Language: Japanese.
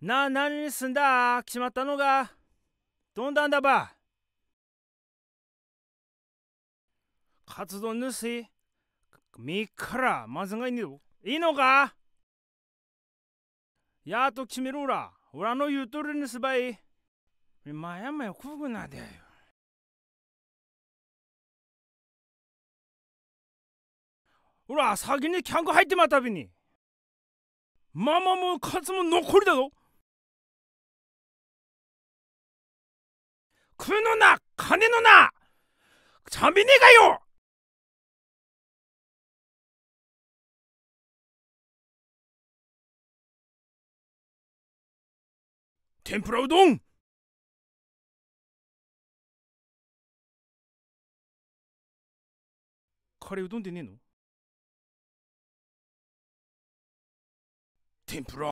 な何にすんだ来ちまったのがどんだんだば活動主みからまずがいにいいのかやっと決めろら俺の言うとりにすばいまやまやこぐなでよほら先にキャンク入ってまたびにママもカツも残りだぞくのな金のなちゃめねがよ天ぷらうどんカレーうどんでねえの天ぷら